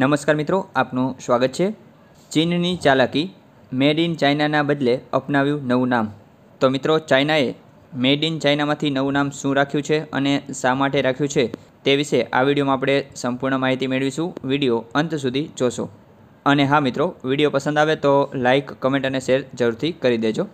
નમસ્કાર મિત્રો આપનું સ્વાગત છે ચીનની ચાલાકી મેડ ઇન ચાઇનાના બદલે અપનાવ્યું નવું નામ તો મિત્રો ચાઇનાએ મેડ ઇન ચાઇનામાંથી નવું નામ શું રાખ્યું છે અને શા માટે રાખ્યું છે તે વિશે આ વિડીયોમાં આપણે સંપૂર્ણ માહિતી મેળવીશું વિડીયો અંત સુધી જોશો અને હા મિત્રો વિડીયો પસંદ આવે તો લાઇક કમેન્ટ અને શેર જરૂરથી કરી દેજો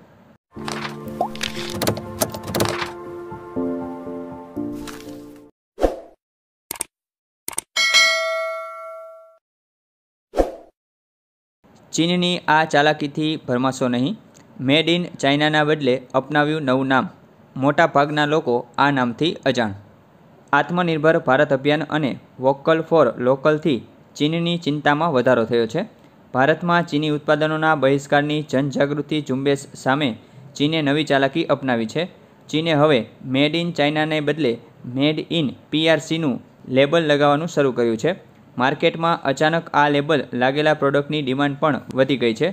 ચીનની આ ચાલાકીથી ભરમાશો નહીં મેડ ઇન ચાઇનાના બદલે અપનાવ્યું નવું નામ મોટા ભાગના લોકો આ નામથી અજાણ આત્મનિર્ભર ભારત અભિયાન અને વોકલ ફોર લોકલથી ચીનની ચિંતામાં વધારો થયો છે ભારતમાં ચીની ઉત્પાદનોના બહિષ્કારની જનજાગૃતિ ઝુંબેશ સામે ચીને નવી ચાલાકી અપનાવી છે ચીને હવે મેડ ઇન ચાઇનાને બદલે મેડ ઇન પીઆરસીનું લેબલ લગાવવાનું શરૂ કર્યું છે માર્કેટમાં અચાનક આ લેબલ લાગેલા પ્રોડક્ટની ડિમાન્ડ પણ વધી ગઈ છે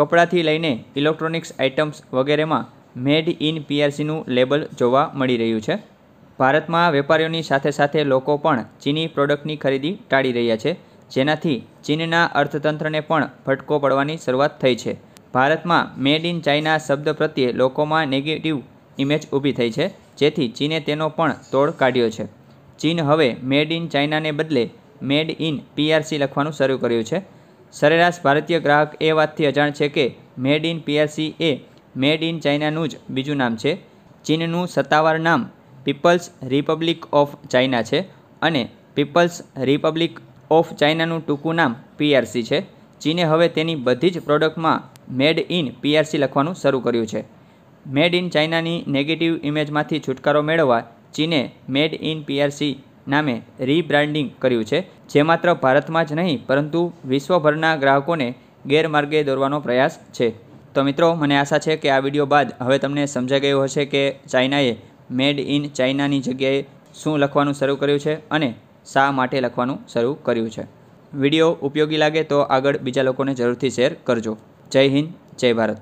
કપડાંથી લઈને ઇલેક્ટ્રોનિક્સ આઇટમ્સ વગેરેમાં મેડ ઇન પીઆરસીનું લેબલ જોવા મળી રહ્યું છે ભારતમાં વેપારીઓની સાથે સાથે લોકો પણ ચીની પ્રોડક્ટની ખરીદી ટાળી રહ્યા છે જેનાથી ચીનના અર્થતંત્રને પણ ફટકો પડવાની શરૂઆત થઈ છે ભારતમાં મેડ ઇન ચાઇના શબ્દ પ્રત્યે લોકોમાં નેગેટિવ ઇમેજ ઊભી થઈ છે જેથી ચીને તેનો પણ તોડ કાઢ્યો છે ચીન હવે મેડ ઇન ચાઇનાને બદલે મેડ ઇન પીઆરસી લખવાનું શરૂ કર્યું છે સરેરાશ ભારતીય ગ્રાહક એ વાતથી અજાણ છે કે મેડ ઇન પીઆરસી એ મેડ ઇન ચાઇનાનું જ બીજું નામ છે ચીનનું સત્તાવાર નામ પીપલ્સ રિપબ્લિક ઓફ ચાઇના છે અને પીપલ્સ રિપબ્લિક ઓફ ચાઇનાનું ટૂંકું નામ પીઆરસી છે ચીને હવે તેની બધી જ પ્રોડક્ટમાં મેડ ઇન પીઆરસી લખવાનું શરૂ કર્યું છે મેડ ઇન ચાઇનાની નેગેટિવ ઇમેજમાંથી છુટકારો મેળવવા ચીને મેડ ઇન પીઆરસી નામે રીબ્રાન્ડિંગ કર્યું છે જે માત્ર ભારતમાં જ નહીં પરંતુ વિશ્વભરના ગ્રાહકોને ગેરમાર્ગે દોરવાનો પ્રયાસ છે તો મિત્રો મને આશા છે કે આ વિડીયો બાદ હવે તમને સમજાઈ ગયું હશે કે ચાઇનાએ મેડ ઇન ચાઇનાની જગ્યાએ શું લખવાનું શરૂ કર્યું છે અને શા માટે લખવાનું શરૂ કર્યું છે વિડીયો ઉપયોગી લાગે તો આગળ બીજા લોકોને જરૂરથી શેર કરજો જય હિન્દ જય ભારત